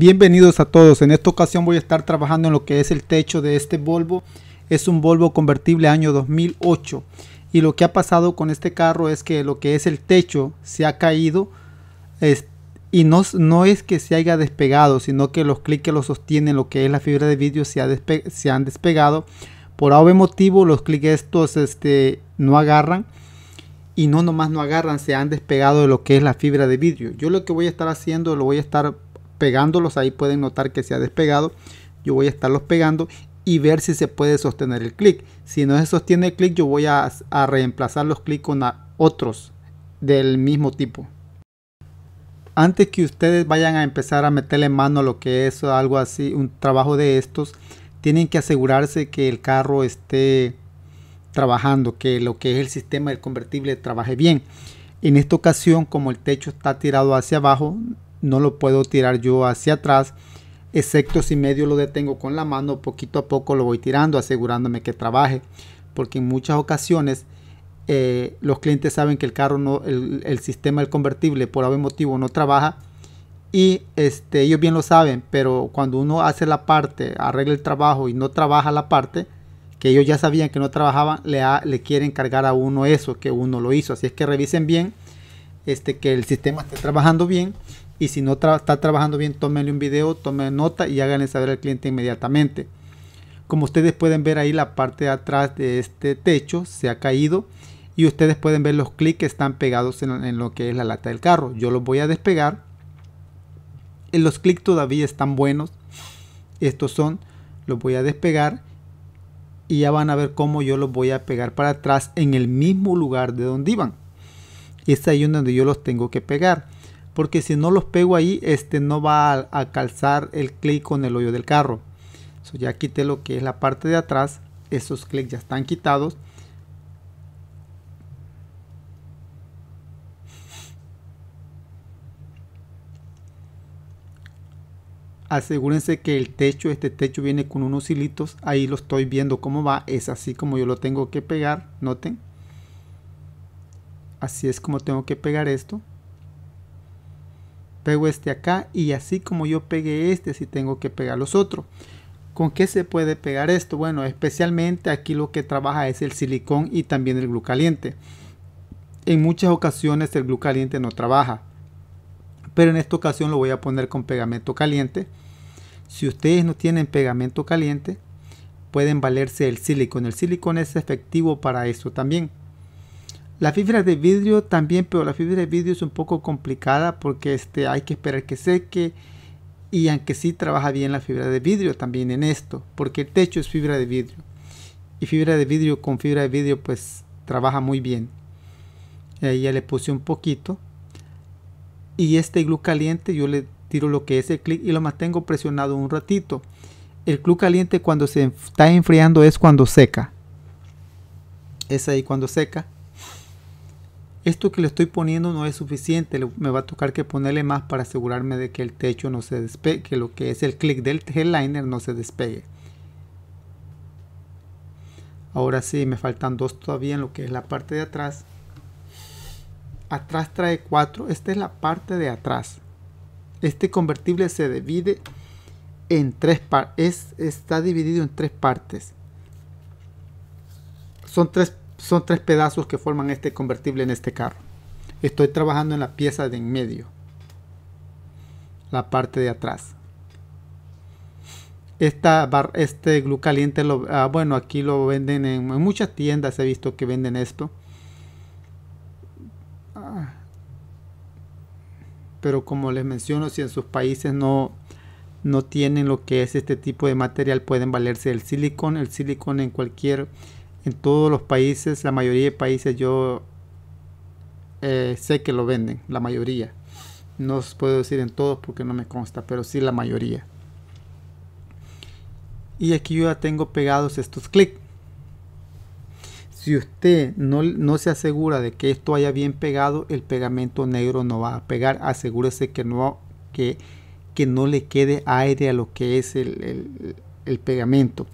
Bienvenidos a todos, en esta ocasión voy a estar trabajando en lo que es el techo de este Volvo. Es un Volvo convertible año 2008 y lo que ha pasado con este carro es que lo que es el techo se ha caído y no, no, es que se haya despegado, sino que los clics que lo sostienen, lo que es la fibra de vidrio, se, se han despegado. Por algún motivo los clics estos este, no agarran y no nomás no agarran, se han despegado de lo que es la fibra de vidrio. Yo lo que voy a estar haciendo, lo voy a estar pegándolos, ahí pueden notar que se ha despegado, yo voy a estarlos pegando y ver si se puede sostener el clic. Si no se sostiene el clic, yo voy a, reemplazar los clics con otros del mismo tipo. Antes que ustedes vayan a empezar a meterle mano a lo que es algo así, un trabajo de estos, tienen que asegurarse que el carro esté trabajando, que lo que es el sistema del convertible trabaje bien. En esta ocasión, como el techo está tirado hacia abajo, no lo puedo tirar yo hacia atrás, excepto si medio lo detengo con la mano, poquito a poco lo voy tirando, asegurándome que trabaje, porque en muchas ocasiones eh, los clientes saben que el carro no, el, sistema del convertible por algún motivo no trabaja y este, ellos bien lo saben, pero cuando uno hace la parte, arregla el trabajo y no trabaja la parte, que ellos ya sabían que no trabajaban, le, le quieren cargar a uno eso que uno lo hizo. Así es que revisen bien este, que el sistema esté trabajando bien y si no está trabajando bien, tómenle un video, tomen nota y háganle saber al cliente inmediatamente. Como ustedes pueden ver ahí, la parte de atrás de este techo se ha caído y ustedes pueden ver los clics que están pegados en, lo que es la lata del carro. Yo los voy a despegar. En eh, los clics todavía están buenos. Estos son, los voy a despegar y ya van a ver cómo yo los voy a pegar para atrás en el mismo lugar de donde iban. Es ahí donde yo los tengo que pegar porque si no los pego ahí, este no va a, calzar el clic con el hoyo del carro. ya quité lo que es la parte de atrás, esos clics ya están quitados. asegúrense que el techo, este techo viene con unos hilitos, ahí lo estoy viendo cómo va, es así como yo lo tengo que pegar, noten, así es como tengo que pegar esto pego este acá y así como yo pegué este, si tengo que pegar los otros. ¿Con qué se puede pegar esto? Bueno, especialmente aquí lo que trabaja es el silicón y también el glue caliente. En muchas ocasiones el glue caliente no trabaja, pero en esta ocasión lo voy a poner con pegamento caliente. Si ustedes no tienen pegamento caliente, pueden valerse el silicón. El silicón es efectivo para esto también la fibra de vidrio también, pero la fibra de vidrio es un poco complicada porque este, hay que esperar que seque y aunque sí trabaja bien la fibra de vidrio también en esto, porque el techo es fibra de vidrio. Y fibra de vidrio con fibra de vidrio pues trabaja muy bien. ella ya le puse un poquito. Y este glue caliente yo le tiro lo que es el clic y lo mantengo presionado un ratito. El glue caliente cuando se está enfriando es cuando seca. Es ahí cuando seca esto que le estoy poniendo no es suficiente, me va a tocar que ponerle más para asegurarme de que el techo no se despegue, que lo que es el clic del headliner no se despegue. Ahora sí, me faltan dos todavía en lo que es la parte de atrás. Atrás trae cuatro, esta es la parte de atrás. Este convertible se divide en tres partes, está dividido en tres partes. Son tres partes son tres pedazos que forman este convertible en este carro. Estoy trabajando en la pieza de en medio, la parte de atrás. Esta bar, este glue caliente, lo, ah, bueno, aquí lo venden en, muchas tiendas, he visto que venden esto. Ah. Pero como les menciono, si en sus países no, no tienen lo que es este tipo de material, pueden valerse el silicón. El silicón en cualquier en todos los países, la mayoría de países yo eh, sé que lo venden, la mayoría. No os puedo decir en todos porque no me consta, pero sí la mayoría. Y aquí yo ya tengo pegados estos clics. Si usted no, se asegura de que esto haya bien pegado, el pegamento negro no va a pegar. Asegúrese que no, que, que no le quede aire a lo que es el, el pegamento.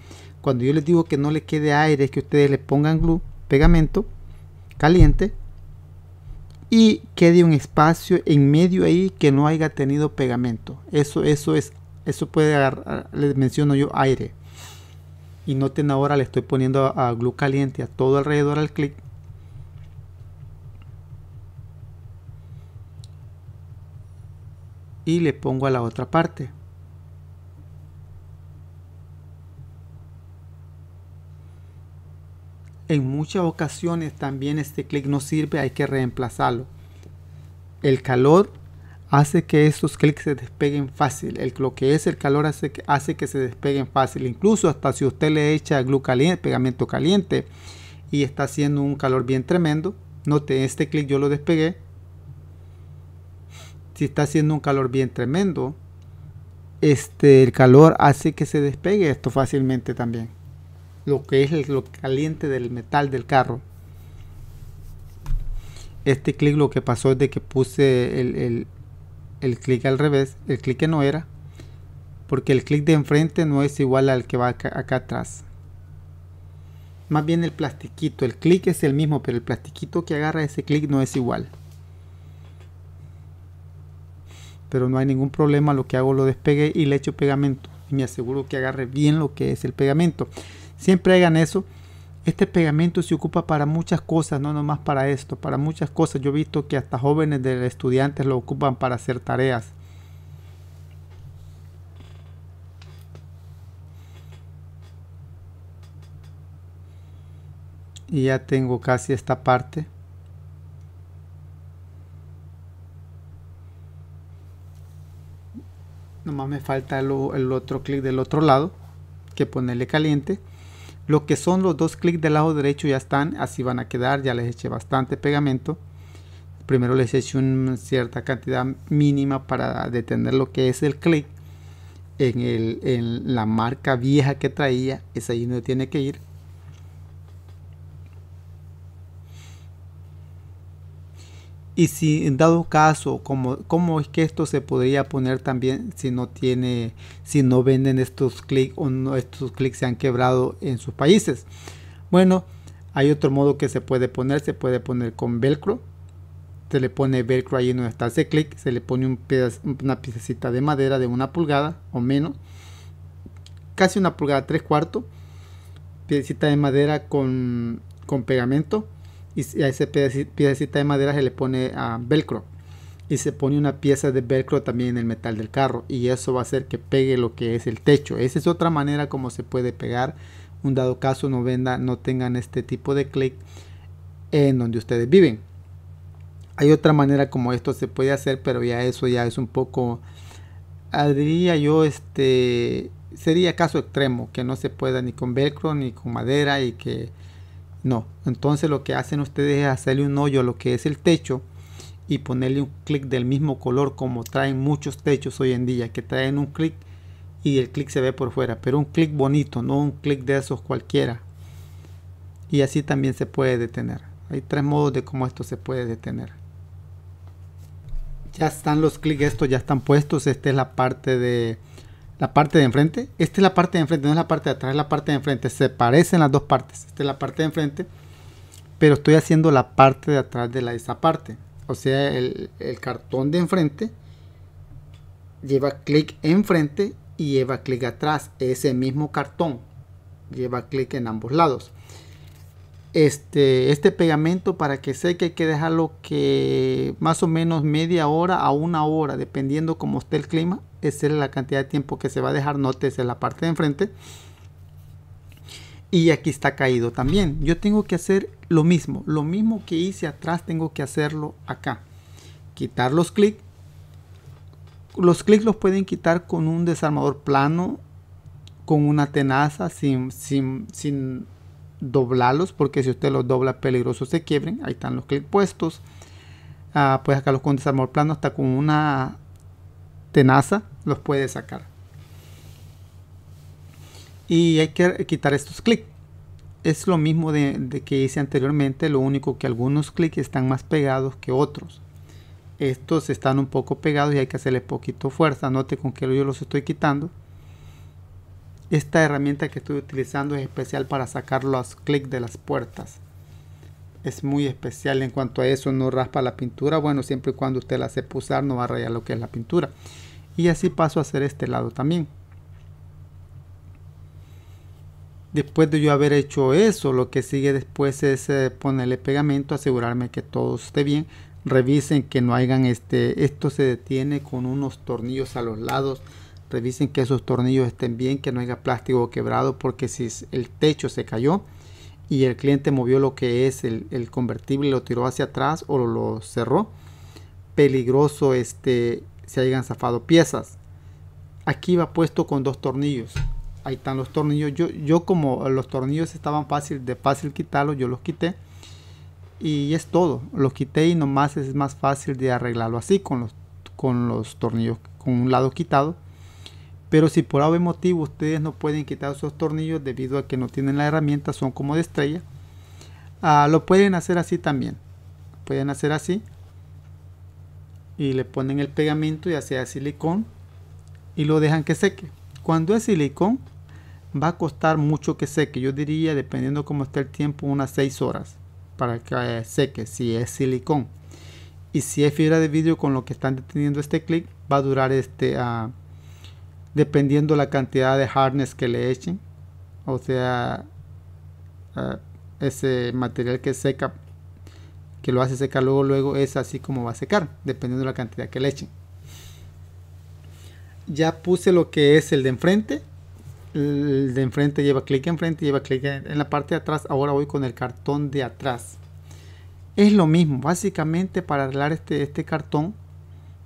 Cuando yo les digo que no le quede aire, es que ustedes le pongan glue, pegamento caliente y quede un espacio en medio ahí que no haya tenido pegamento. Eso, eso es, eso puede agarrar, les menciono yo aire. Y noten ahora le estoy poniendo a, a glue caliente a todo alrededor al clic. Y le pongo a la otra parte. En muchas ocasiones también este clic no sirve, hay que reemplazarlo. El calor hace que estos clics se despeguen fácil. El, lo que es el calor hace que, hace que se despeguen fácil. Incluso hasta si usted le echa glue caliente, pegamento caliente y está haciendo un calor bien tremendo. Note, este clic yo lo despegué. Si está haciendo un calor bien tremendo, este, el calor hace que se despegue esto fácilmente también lo que es lo caliente del metal del carro. Este clic lo que pasó es de que puse el, el, clic al revés, el clic que no era, porque el clic de enfrente no es igual al que va acá, acá atrás. Más bien el plastiquito, el clic es el mismo, pero el plastiquito que agarra ese clic no es igual. Pero no hay ningún problema, lo que hago lo despegué y le echo pegamento. Y me aseguro que agarre bien lo que es el pegamento. Siempre hagan eso. Este pegamento se ocupa para muchas cosas, no nomás para esto, para muchas cosas. Yo he visto que hasta jóvenes de estudiantes lo ocupan para hacer tareas. Y ya tengo casi esta parte. Nomás me falta el, el otro clic del otro lado que ponerle caliente lo que son los dos clics del lado derecho ya están, así van a quedar, ya les eché bastante pegamento. Primero les eché una cierta cantidad mínima para detener lo que es el clic en, la marca vieja que traía, es ahí donde tiene que ir. Y si en dado caso, ¿cómo, ¿cómo, es que esto se podría poner también si no tiene, si no venden estos clics o no, estos clics se han quebrado en sus países? Bueno, hay otro modo que se puede poner, se puede poner con velcro. Se le pone velcro ahí donde está ese clic, se le pone un una piececita de madera de una pulgada o menos, casi una pulgada, tres cuartos, piecita de madera con, con pegamento y a esa piecita de madera se le pone a ah, velcro y se pone una pieza de velcro también en el metal del carro y eso va a hacer que pegue lo que es el techo. Esa es otra manera como se puede pegar. Un dado caso no venda, no tengan este tipo de clic en donde ustedes viven. Hay otra manera como esto se puede hacer, pero ya eso ya es un poco, ah, diría yo, este sería caso extremo, que no se pueda ni con velcro ni con madera y que no, entonces lo que hacen ustedes es hacerle un hoyo a lo que es el techo y ponerle un clic del mismo color como traen muchos techos hoy en día, que traen un clic y el clic se ve por fuera, pero un clic bonito, no un clic de esos cualquiera. Y así también se puede detener. Hay tres modos de cómo esto se puede detener. Ya están los clics, estos ya están puestos. Esta es la parte de la parte de enfrente. Esta es la parte de enfrente, no es la parte de atrás, es la parte de enfrente. Se parecen las dos partes. Esta es la parte de enfrente, pero estoy haciendo la parte de atrás de la, esa parte. O sea, el, cartón de enfrente lleva clic enfrente y lleva clic atrás. Ese mismo cartón lleva clic en ambos lados. Este, este pegamento para que que hay que dejarlo que más o menos media hora a una hora, dependiendo como esté el clima, es la cantidad de tiempo que se va a dejar, en la parte de enfrente. Y aquí está caído también. Yo tengo que hacer lo mismo, lo mismo que hice atrás tengo que hacerlo acá. Quitar los clics. Los clics los pueden quitar con un desarmador plano, con una tenaza, sin, sin, sin doblarlos, porque si usted los dobla peligroso se quiebren. Ahí están los clics puestos. Ah, pues acá los con desarmador plano hasta con una tenaza los puede sacar. Y hay que quitar estos clics. Es lo mismo de, que hice anteriormente, lo único que algunos clics están más pegados que otros. Estos están un poco pegados y hay que hacerle poquito fuerza. Note con que yo los estoy quitando. Esta herramienta que estoy utilizando es especial para sacar los clics de las puertas. Es muy especial en cuanto a eso, no raspa la pintura. Bueno, siempre y cuando usted la sepa usar, no va a rayar lo que es la pintura y así paso a hacer este lado también después de yo haber hecho eso lo que sigue después es eh, ponerle pegamento asegurarme que todo esté bien revisen que no hagan este esto se detiene con unos tornillos a los lados revisen que esos tornillos estén bien que no haya plástico quebrado porque si el techo se cayó y el cliente movió lo que es el, convertible lo tiró hacia atrás o lo cerró peligroso este se hayan zafado piezas. Aquí va puesto con dos tornillos. Ahí están los tornillos. Yo, yo como los tornillos estaban fácil, de fácil quitarlos, yo los quité. Y es todo. Los quité y nomás es más fácil de arreglarlo así con los, con los tornillos con un lado quitado. Pero si por algún motivo ustedes no pueden quitar esos tornillos debido a que no tienen la herramienta, son como de estrella. Ah, lo pueden hacer así también. Pueden hacer así y le ponen el pegamento ya sea silicón y lo dejan que seque. Cuando es silicón va a costar mucho que seque. Yo diría, dependiendo cómo esté el tiempo, unas 6 horas para que eh, seque si es silicón. Y si es fibra de vidrio con lo que están deteniendo este clic, va a durar este ah, dependiendo la cantidad de harness que le echen. O sea, ah, ese material que seca que lo hace secar luego, luego es así como va a secar, dependiendo de la cantidad que le echen. Ya puse lo que es el de enfrente. El de enfrente lleva clic enfrente, lleva clic en la parte de atrás. Ahora voy con el cartón de atrás. Es lo mismo, básicamente para arreglar este, este cartón,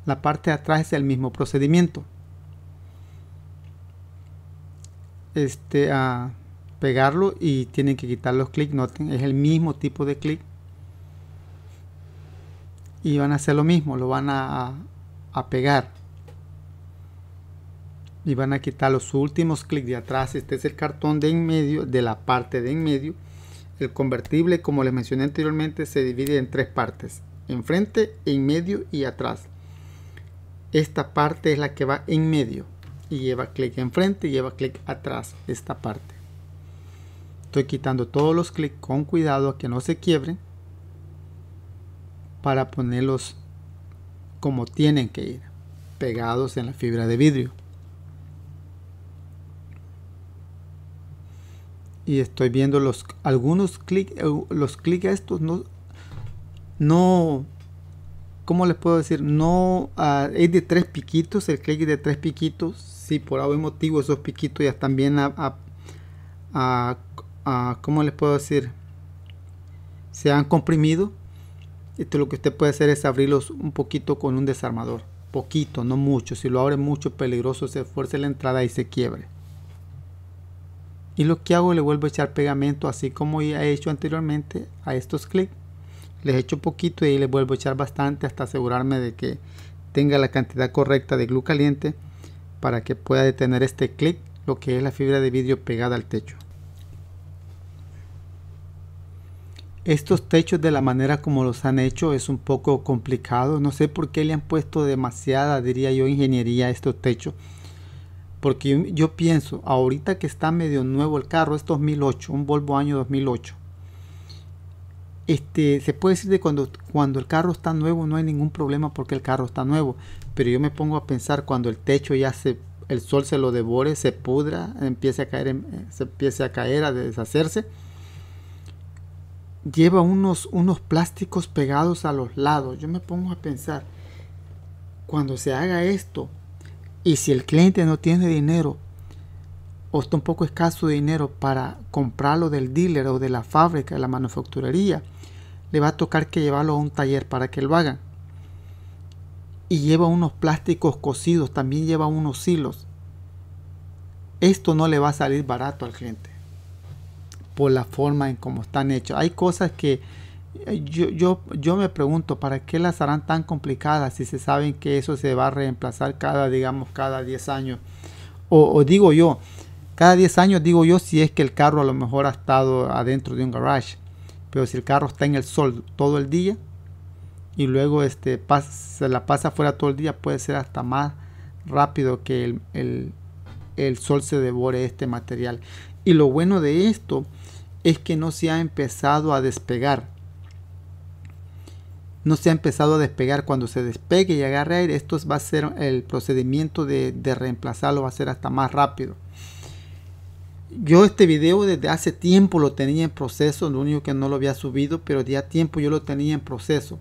la parte de atrás es el mismo procedimiento. Este, a pegarlo y tienen que quitar los clics, noten, es el mismo tipo de clic y van a hacer lo mismo, lo van a, pegar. Y van a quitar los últimos clics de atrás. Este es el cartón de en medio, de la parte de en medio. El convertible, como les mencioné anteriormente, se divide en tres partes. Enfrente, en medio y atrás. Esta parte es la que va en medio. Y lleva clic enfrente y lleva clic atrás. Esta parte. Estoy quitando todos los clics con cuidado a que no se quiebren para ponerlos como tienen que ir, pegados en la fibra de vidrio. Y estoy viendo los algunos clics, eh, los clics estos no, no, ¿cómo les puedo decir? No, ah, es de tres piquitos, el clic de tres piquitos. Si por algún motivo esos piquitos ya están bien les puedo decir? Se han comprimido esto lo que usted puede hacer es abrirlos un poquito con un desarmador. Poquito, no mucho. Si lo abre mucho, peligroso, se esfuerce la entrada y se quiebre. Y lo que hago, le vuelvo a echar pegamento, así como ya he hecho anteriormente a estos clics. Les echo poquito y les vuelvo a echar bastante hasta asegurarme de que tenga la cantidad correcta de glue caliente para que pueda detener este clic, lo que es la fibra de vidrio pegada al techo. Estos techos de la manera como los han hecho es un poco complicado. No sé por qué le han puesto demasiada, diría yo, ingeniería a estos techos. Porque yo, pienso, ahorita que está medio nuevo el carro, es 2008, un Volvo año 2008. Este, se puede decir de cuando, cuando el carro está nuevo no hay ningún problema porque el carro está nuevo. Pero yo me pongo a pensar cuando el techo ya se, el sol se lo devore, se pudra, empiece a caer, eh, se empiece a caer, a deshacerse lleva unos, unos plásticos pegados a los lados. Yo me pongo a pensar, cuando se haga esto, y si el cliente no tiene dinero, o está un poco escaso de dinero para comprarlo del dealer o de la fábrica, de la manufacturería, le va a tocar que llevarlo a un taller para que lo hagan. Y lleva unos plásticos cosidos, también lleva unos hilos. Esto no le va a salir barato al cliente por la forma en cómo están hechos. Hay cosas que eh, yo, yo, me pregunto, ¿para qué las harán tan complicadas si se saben que eso se va a reemplazar cada, digamos, cada 10 años? O, digo yo, cada 10 años digo yo si es que el carro a lo mejor ha estado adentro de un garage, pero si el carro está en el sol todo el día y luego este, pasa, se la pasa fuera todo el día, puede ser hasta más rápido que el, el sol se devore este material. Y lo bueno de esto es que no se ha empezado a despegar. No se ha empezado a despegar. Cuando se despegue y agarre aire, esto va a ser el procedimiento de, reemplazarlo, va a ser hasta más rápido. Yo este video desde hace tiempo lo tenía en proceso, lo único que no lo había subido, pero a tiempo yo lo tenía en proceso.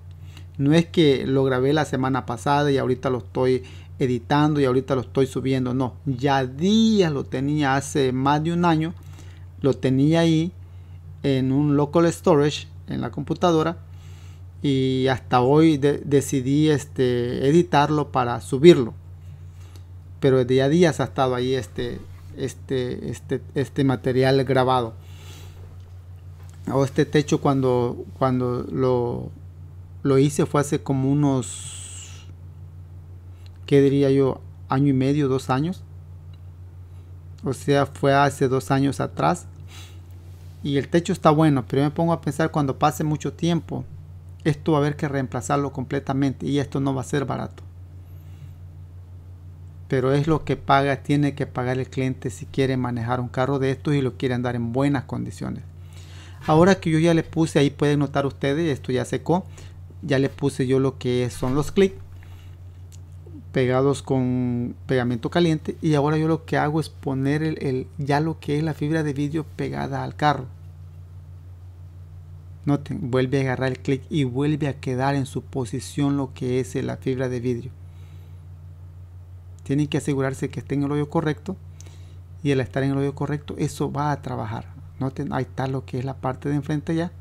No es que lo grabé la semana pasada y ahorita lo estoy editando y ahorita lo estoy subiendo, no, ya días lo tenía hace más de un año, lo tenía ahí en un local storage en la computadora y hasta hoy decidí este, editarlo para subirlo. Pero de a día se ha estado ahí este, este, este, este material grabado. O este techo cuando, cuando lo, lo hice fue hace como unos, ¿qué diría yo? Año y medio, dos años. O sea, fue hace dos años atrás y el techo está bueno, pero me pongo a pensar cuando pase mucho tiempo, esto va a haber que reemplazarlo completamente y esto no va a ser barato. Pero es lo que paga, tiene que pagar el cliente si quiere manejar un carro de estos y lo quiere andar en buenas condiciones. Ahora que yo ya le puse, ahí pueden notar ustedes, esto ya secó, ya le puse yo lo que son los clics pegados con pegamento caliente y ahora yo lo que hago es poner el, ya lo que es la fibra de vidrio pegada al carro noten vuelve a agarrar el clic y vuelve a quedar en su posición lo que es la fibra de vidrio tienen que asegurarse que esté en el hoyo correcto y al estar en el hoyo correcto eso va a trabajar noten ahí está lo que es la parte de enfrente ya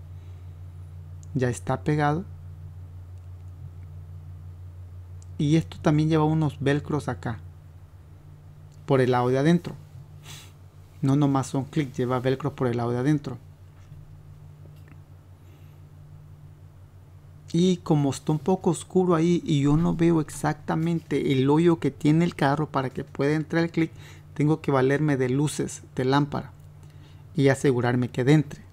ya está pegado y esto también lleva unos velcros acá por el lado de adentro no nomás son clic lleva velcros por el lado de adentro y como está un poco oscuro ahí y yo no veo exactamente el hoyo que tiene el carro para que pueda entrar el clic tengo que valerme de luces de lámpara y asegurarme que entre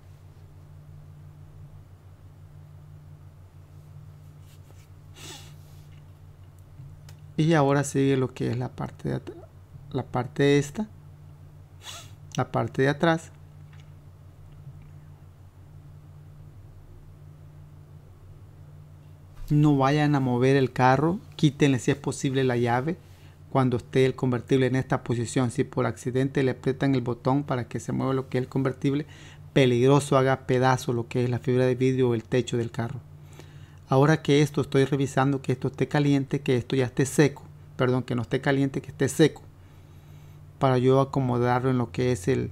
Y ahora sigue lo que es la parte de la parte esta, la parte de atrás. No vayan a mover el carro, quítenle si es posible la llave cuando esté el convertible en esta posición. Si por accidente le apretan el botón para que se mueva lo que es el convertible, peligroso haga pedazo lo que es la fibra de vidrio o el techo del carro ahora que esto estoy revisando, que esto esté caliente, que esto ya esté seco, perdón, que no esté caliente, que esté seco, para yo acomodarlo en lo que es el,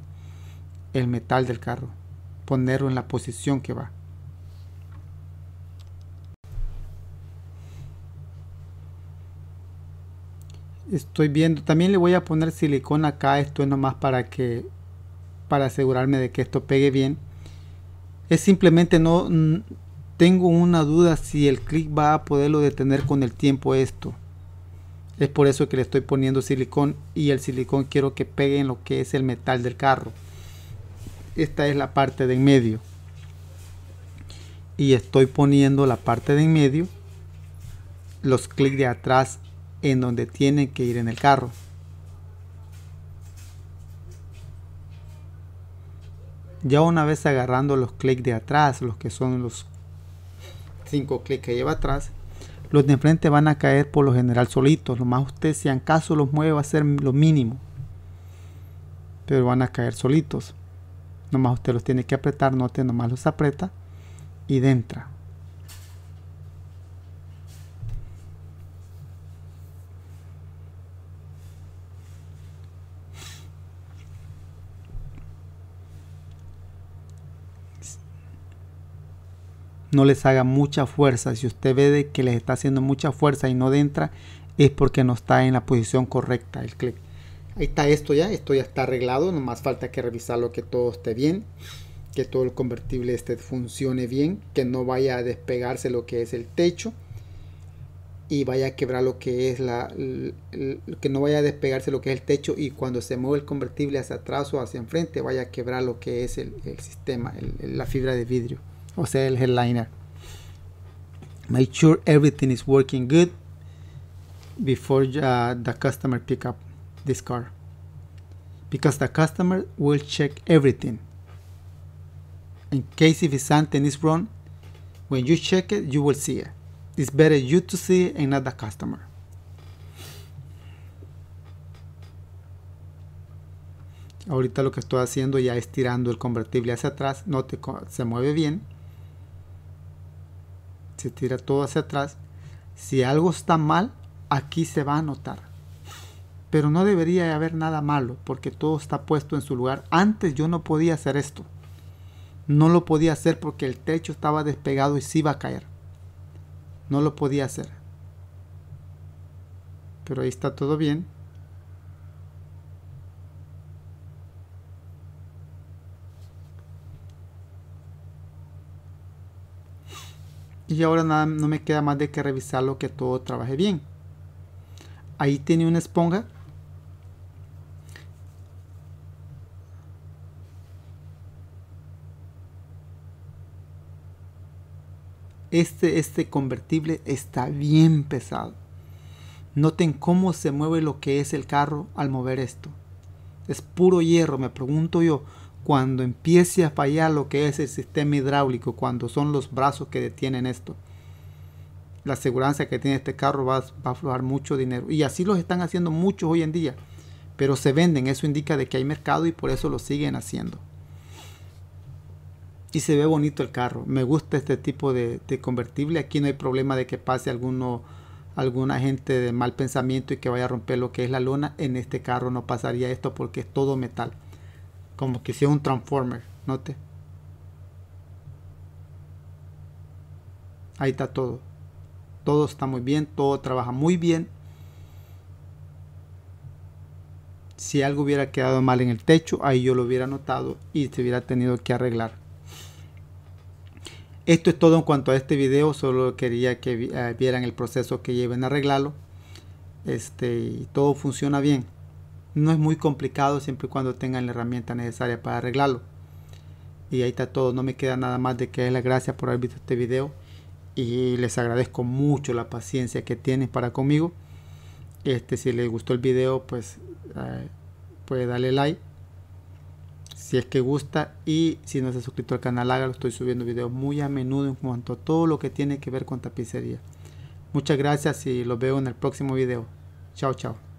el metal del carro, ponerlo en la posición que va. Estoy viendo, también le voy a poner silicona acá, esto es nomás para que, para asegurarme de que esto pegue bien. Es simplemente no, tengo una duda si el clic va a poderlo detener con el tiempo esto. Es por eso que le estoy poniendo silicón y el silicón quiero que pegue en lo que es el metal del carro. Esta es la parte de en medio. Y estoy poniendo la parte de en medio, los clics de atrás en donde tienen que ir en el carro. Ya una vez agarrando los clics de atrás, los que son los cinco clics que lleva atrás, los de enfrente van a caer por lo general solitos. Lo más usted, si en caso los mueve, va a ser lo mínimo. Pero van a caer solitos. Nomás usted los tiene que apretar, no te nomás los aprieta y entra. no les haga mucha fuerza. Si usted ve de que les está haciendo mucha fuerza y no entra, es porque no está en la posición correcta el clic. Ahí está esto ya, esto ya está arreglado, más falta que revisar lo que todo esté bien, que todo el convertible este funcione bien, que no vaya a despegarse lo que es el techo y vaya a quebrar lo que es la que no vaya a despegarse lo que es el techo y cuando se mueve el convertible hacia atrás o hacia enfrente vaya a quebrar lo que es el, sistema, la fibra de vidrio o sea, el headliner. Make sure everything is working good before uh, the customer pick up this car. Because the customer will check everything. In case if something is wrong, when you check it, you will see it. It's better you to see it and not the customer. Ahorita lo que estoy haciendo ya es tirando el convertible hacia atrás, no se mueve bien se tira todo hacia atrás, si algo está mal, aquí se va a notar. Pero no debería haber nada malo, porque todo está puesto en su lugar. Antes yo no podía hacer esto. No lo podía hacer porque el techo estaba despegado y se iba a caer. No lo podía hacer. Pero ahí está todo bien. y ahora nada, no me queda más de que revisar lo que todo trabaje bien. Ahí tiene una esponja. Este, este convertible está bien pesado. Noten cómo se mueve lo que es el carro al mover esto. Es puro hierro, me pregunto yo, cuando empiece a fallar lo que es el sistema hidráulico, cuando son los brazos que detienen esto, la aseguranza que tiene este carro va, a aflojar mucho dinero. Y así los están haciendo muchos hoy en día, pero se venden, eso indica de que hay mercado y por eso lo siguen haciendo. Y se ve bonito el carro, me gusta este tipo de, de convertible, aquí no hay problema de que pase alguno alguna gente de mal pensamiento y que vaya a romper lo que es la lona, en este carro no pasaría esto porque es todo metal. Como que sea un Transformer, note. Ahí está todo. Todo está muy bien, todo trabaja muy bien. Si algo hubiera quedado mal en el techo, ahí yo lo hubiera notado y se hubiera tenido que arreglar. Esto es todo en cuanto a este video, solo quería que eh, vieran el proceso que lleven a arreglarlo. Este, y todo funciona bien. No es muy complicado siempre y cuando tengan la herramienta necesaria para arreglarlo. Y ahí está todo, no me queda nada más de que las gracias por haber visto este video y les agradezco mucho la paciencia que tienen para conmigo. Este, si les gustó el video, pues eh, puede darle like si es que gusta y si no se ha suscrito al canal hágalo, estoy subiendo videos muy a menudo en cuanto a todo lo que tiene que ver con tapicería. Muchas gracias y los veo en el próximo video. Chao, chao.